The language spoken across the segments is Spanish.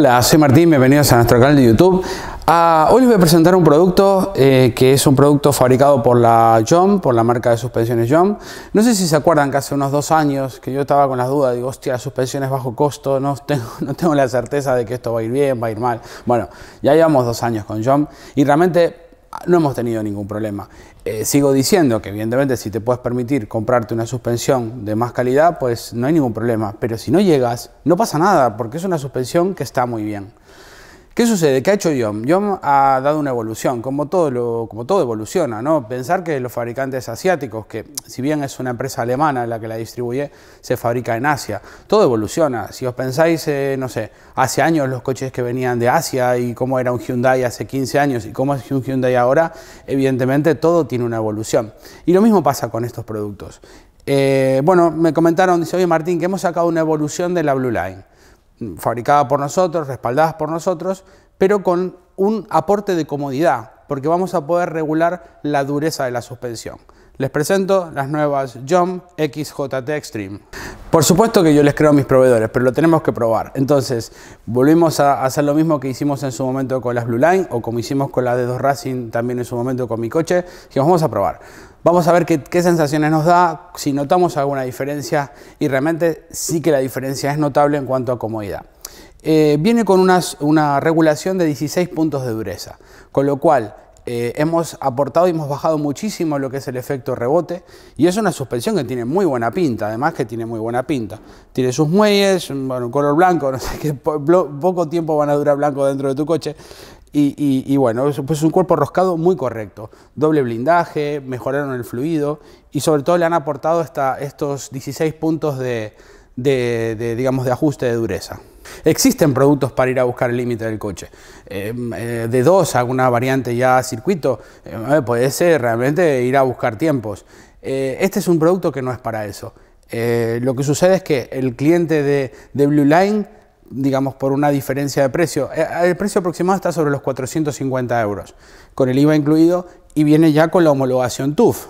Hola, soy Martín, bienvenidos a nuestro canal de YouTube. Ah, hoy les voy a presentar un producto eh, que es un producto fabricado por la John, por la marca de suspensiones John. No sé si se acuerdan que hace unos dos años que yo estaba con las dudas, digo, hostia, suspensiones bajo costo, no tengo, no tengo la certeza de que esto va a ir bien, va a ir mal. Bueno, ya llevamos dos años con John y realmente no hemos tenido ningún problema. Eh, sigo diciendo que evidentemente si te puedes permitir comprarte una suspensión de más calidad, pues no hay ningún problema. Pero si no llegas, no pasa nada, porque es una suspensión que está muy bien. ¿Qué sucede? ¿Qué ha hecho Yom? Yom ha dado una evolución, como todo, evoluciona, ¿no? Pensar que los fabricantes asiáticos, que si bien es una empresa alemana la que la distribuye, se fabrica en Asia. Todo evoluciona. Si os pensáis, eh, no sé, hace años los coches que venían de Asia y cómo era un Hyundai hace 15 años y cómo es un Hyundai ahora, evidentemente todo tiene una evolución. Y lo mismo pasa con estos productos. Eh, bueno, me comentaron, dice, oye Martín, que hemos sacado una evolución de la Blue Line fabricada por nosotros, respaldadas por nosotros, pero con un aporte de comodidad, porque vamos a poder regular la dureza de la suspensión. Les presento las nuevas Jump XJT Extreme. Por supuesto que yo les creo a mis proveedores, pero lo tenemos que probar. Entonces, volvimos a hacer lo mismo que hicimos en su momento con las Blue Line o como hicimos con la de 2 Racing también en su momento con mi coche. Dijimos, vamos a probar. Vamos a ver qué, sensaciones nos da, si notamos alguna diferencia y realmente sí que la diferencia es notable en cuanto a comodidad. Eh, viene con una regulación de 16 puntos de dureza, con lo cual eh, hemos aportado y hemos bajado muchísimo lo que es el efecto rebote y es una suspensión que tiene muy buena pinta, además que tiene muy buena pinta. Tiene sus muelles, bueno, color blanco, no sé qué, poco tiempo van a durar blanco dentro de tu coche. Y, bueno, pues es un cuerpo roscado muy correcto. Doble blindaje, mejoraron el fluido y sobre todo le han aportado hasta estos 16 puntos de ajuste de dureza. Existen productos para ir a buscar el límite del coche. Eh, eh, de dos, alguna variante ya circuito, eh, puede ser realmente ir a buscar tiempos. este es un producto que no es para eso. lo que sucede es que el cliente de, de Blue Line, digamos por una diferencia de precio, el precio aproximado está sobre los 450 euros, con el IVA incluido y viene ya con la homologación TUF.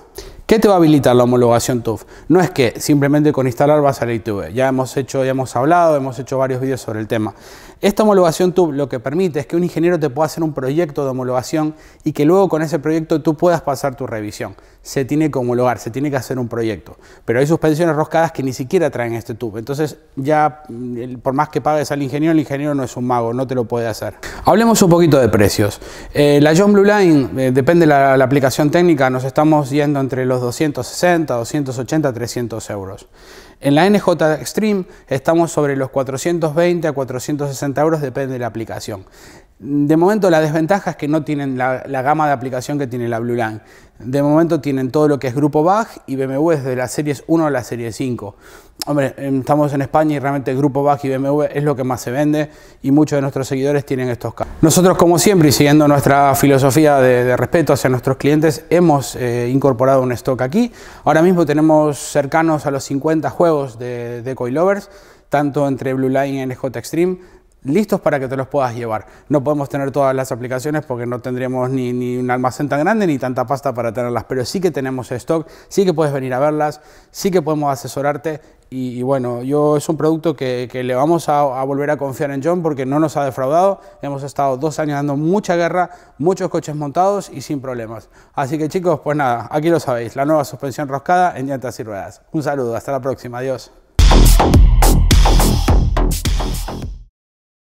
¿Qué te va a habilitar la homologación TUF? No es que simplemente con instalar vas a salir ITV. Ya hemos hecho, ya hemos hablado, hemos hecho varios vídeos sobre el tema. Esta homologación TUF lo que permite es que un ingeniero te pueda hacer un proyecto de homologación y que luego con ese proyecto tú puedas pasar tu revisión. Se tiene que homologar, se tiene que hacer un proyecto. Pero hay suspensiones roscadas que ni siquiera traen este tubo. Entonces ya mm, por más que pagues al ingeniero, el ingeniero no es un mago, no te lo puede hacer. Hablemos un poquito de precios. Eh, la John Blue Line, eh, depende de la aplicación técnica, nos estamos yendo entre los 260, 280, 300 euros. En la NJ Extreme estamos sobre los 420 a 460 euros, depende de la aplicación. De momento la desventaja es que no tienen la, gama de aplicación que tiene la Blue Line. De momento tienen todo lo que es grupo Bug y BMW desde la series 1 a la serie 5. Hombre, em, estamos en España y realmente el grupo Bug y BMW es lo que más se vende y muchos de nuestros seguidores tienen estos carros. Nosotros como siempre y siguiendo nuestra filosofía de, respeto hacia nuestros clientes hemos eh, incorporado un stock aquí. Ahora mismo tenemos cercanos a los 50 juegos de, coilovers tanto entre Blue Line y NJ Extreme listos para que te los puedas llevar. No podemos tener todas las aplicaciones porque no tendríamos ni, un almacén tan grande ni tanta pasta para tenerlas, pero sí que tenemos stock, sí que puedes venir a verlas, sí que podemos asesorarte y, bueno, yo es un producto que, le vamos a, a, volver a confiar en John porque no nos ha defraudado, hemos estado dos años dando mucha guerra, muchos coches montados y sin problemas. Así que chicos, pues nada, aquí lo sabéis, la nueva suspensión roscada en llantas y ruedas. Un saludo, hasta la próxima, adiós.